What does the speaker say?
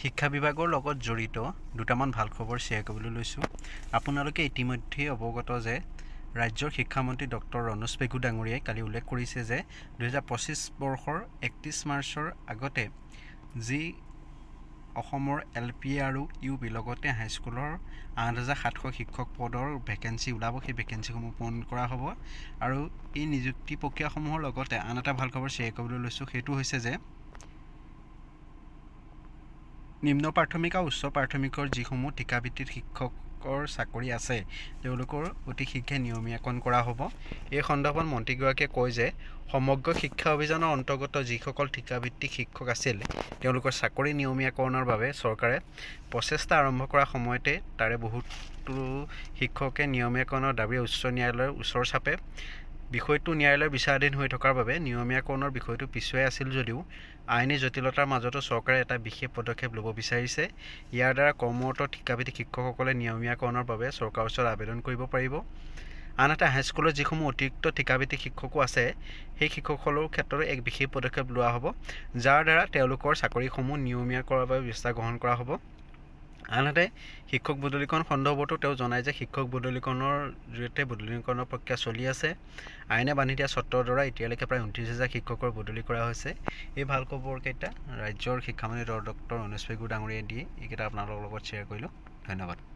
শিক্ষা বিভাগৰ লগত জড়িত দুটামান ভাল খবৰ শ্বেয়াৰ কৰিবলৈ লৈছোঁ আপোনালোকে ইতিমধ্যেই অৱগত যে ৰাজ্যৰ শিক্ষামন্ত্ৰী ডক্টৰ ৰণোজ পেগু ডাঙৰীয়াই কালি উল্লেখ কৰিছে যে দুহেজাৰ পঁচিছ বৰ্ষৰ একত্ৰিছ মাৰ্চৰ আগতে যি অসমৰ এল পি এ আৰু ইউ পি লগতে হাইস্কুলৰ আঠ হাজাৰ সাতশ শিক্ষক পদৰ ভেকেঞ্চি ওলাব সেই ভেকেঞ্চিসমূহ পূৰণ কৰা হ'ব আৰু এই নিযুক্তি প্ৰক্ৰিয়াসমূহৰ লগতে আন এটা ভাল খবৰ শ্বেয়াৰ কৰিবলৈ লৈছোঁ সেইটো হৈছে যে নিম্ন প্ৰাথমিক আৰু উচ্চ প্ৰাথমিকৰ যিসমূহ ঠিকাভিত্তিৰ শিক্ষকৰ চাকৰি আছে তেওঁলোকৰ অতি শীঘ্ৰে নিয়মীয়াকৰণ কৰা হ'ব এই সন্দৰ্ভত মন্ত্ৰীগৰাকীয়ে কয় যে সমগ্ৰ শিক্ষা অভিযানৰ অন্তৰ্গত যিসকল ঠিকাভিত্তিক শিক্ষক আছিল তেওঁলোকৰ চাকৰি নিয়মীয়াকৰণৰ বাবে চৰকাৰে প্ৰচেষ্টা আৰম্ভ কৰাৰ সময়তে তাৰে বহুতো শিক্ষকে নিয়মীয়াকৰণৰ দাবী উচ্চ ন্যায়ালয়ৰ ওচৰ চাপে বিষয়টো ন্যায়ালয়ৰ বিচাৰাধীন হৈ থকাৰ বাবে নিয়মীয়াকৰণৰ বিষয়টো পিছুৱাই আছিল যদিও আইনী জটিলতাৰ মাজতো চৰকাৰে এটা বিশেষ পদক্ষেপ ল'ব বিচাৰিছে ইয়াৰ দ্বাৰা কৰ্মৰত শিক্ষাবিধি শিক্ষকসকলে নিয়মীয়াকৰণৰ বাবে চৰকাৰৰ ওচৰত আবেদন কৰিব পাৰিব আনহাতে হাইস্কুলৰ যিসমূহ অতিৰিক্ত ঠিকাভিত্তিক শিক্ষকো আছে সেই শিক্ষকসকলৰ ক্ষেত্ৰতো এক বিশেষ পদক্ষেপ লোৱা হ'ব যাৰ দ্বাৰা তেওঁলোকৰ চাকৰিসমূহ নিয়মীয়া কৰাৰ বাবে ব্যৱস্থা গ্ৰহণ কৰা হ'ব আনহাতে শিক্ষক বদলিকৰণ সন্দৰ্ভতো তেওঁ জনায় যে শিক্ষক বদলিকৰণৰ জৰিয়তে বদলিকৰণৰ প্ৰক্ৰিয়া চলি আছে আইনে বান্ধি দিয়া চত্ৰৰ দ্বাৰা এতিয়ালৈকে প্ৰায় ঊনত্ৰিছ হাজাৰ শিক্ষকৰ বদলি কৰা হৈছে এই ভাল খবৰকেইটা ৰাজ্যৰ শিক্ষামন্ত্ৰী ডক্টৰ অনুস্পেগু ডাঙৰীয়াই দিয়ে এইকেইটা আপোনালোকৰ লগত শ্বেয়াৰ কৰিলোঁ ধন্যবাদ